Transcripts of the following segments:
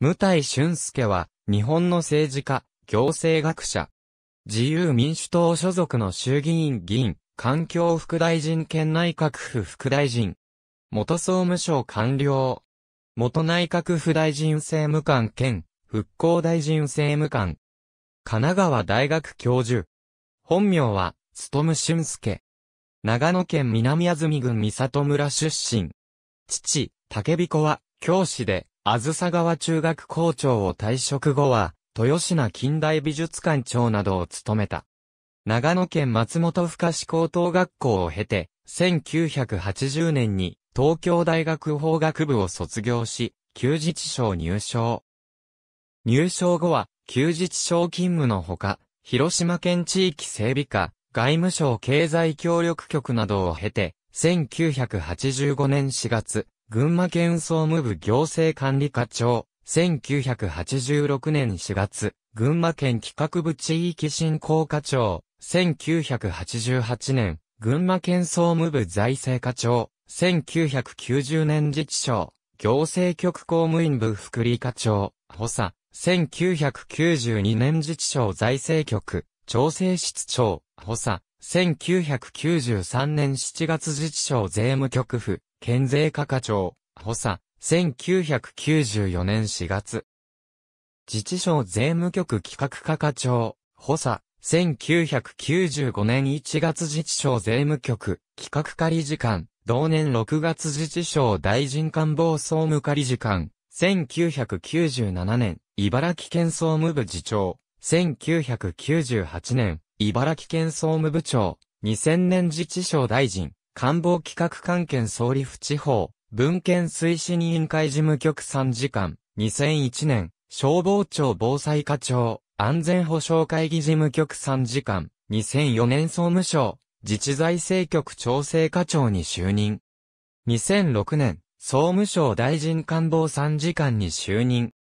無体俊介は、日本の政治家、行政学者。自由民主党所属の衆議院議員、環境副大臣兼内閣府副大臣。元総務省官僚。元内閣府大臣政務官兼、復興大臣政務官。神奈川大学教授。本名は、む俊介。長野県南安住郡三里村出身。父、竹彦は、教師で、あずさ川中学校長を退職後は、豊品近代美術館長などを務めた。長野県松本深志高等学校を経て、1980年に東京大学法学部を卒業し、休日賞入賞。入賞後は、休日賞勤務のほか、広島県地域整備課、外務省経済協力局などを経て、1985年4月、群馬県総務部行政管理課長、1986年4月、群馬県企画部地域振興課長、1988年、群馬県総務部財政課長、1990年自治省、行政局公務員部副理課長、補佐、1992年自治省財政局、調整室長、補佐、1993年7月自治省税務局府、県税課課長、補佐、1994年4月。自治省税務局企画課課長、補佐、1995年1月自治省税務局、企画課理事官、同年6月自治省大臣官房総務課理事官、1997年、茨城県総務部次長、1998年、茨城県総務部長、2000年自治省大臣、官房企画関係総理府地方、文献推進委員会事務局参事官、2001年、消防庁防災課長、安全保障会議事務局参事官、2004年総務省、自治財政局調整課長に就任。2006年、総務省大臣官房参事官に就任。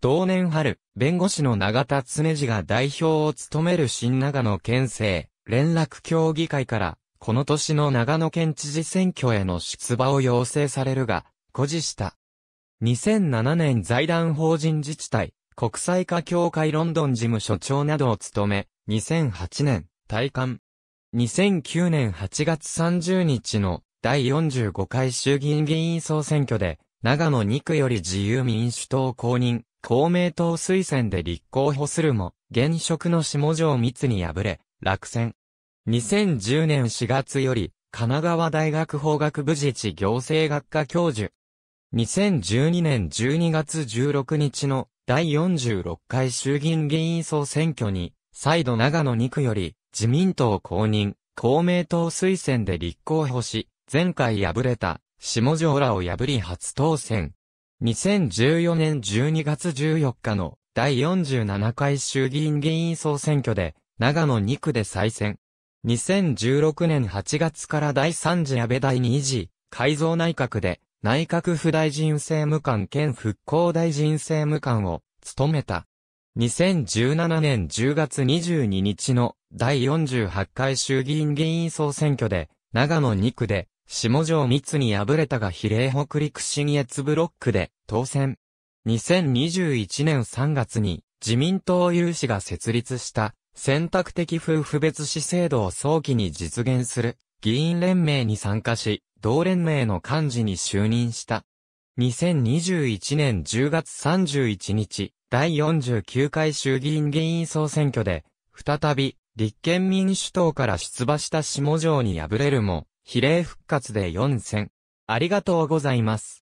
同年春、弁護士の永田常次が代表を務める新長野県政、連絡協議会から、この年の長野県知事選挙への出馬を要請されるが、誇示した。2007年財団法人自治体、国際化協会ロンドン事務所長などを務め、2008年、退官。2009年8月30日の第45回衆議院議員総選挙で、長野2区より自由民主党公認、公明党推薦で立候補するも、現職の下条密に敗れ、落選。2010年4月より、神奈川大学法学部自治行政学科教授。2012年12月16日の第46回衆議院議員総選挙に、再度長野2区より、自民党公認、公明党推薦で立候補し、前回敗れた、下条らを破り初当選。2014年12月14日の第47回衆議院議員総選挙で、長野2区で再選。2016年8月から第3次安倍第2次改造内閣で内閣府大臣政務官兼復興大臣政務官を務めた。2017年10月22日の第48回衆議院議員総選挙で長野2区で下条津に敗れたが比例北陸新越ブロックで当選。2021年3月に自民党有志が設立した選択的夫婦別子制度を早期に実現する議員連盟に参加し、同連盟の幹事に就任した。2021年10月31日、第49回衆議院議員総選挙で、再び、立憲民主党から出馬した下条に敗れるも、比例復活で4選。ありがとうございます。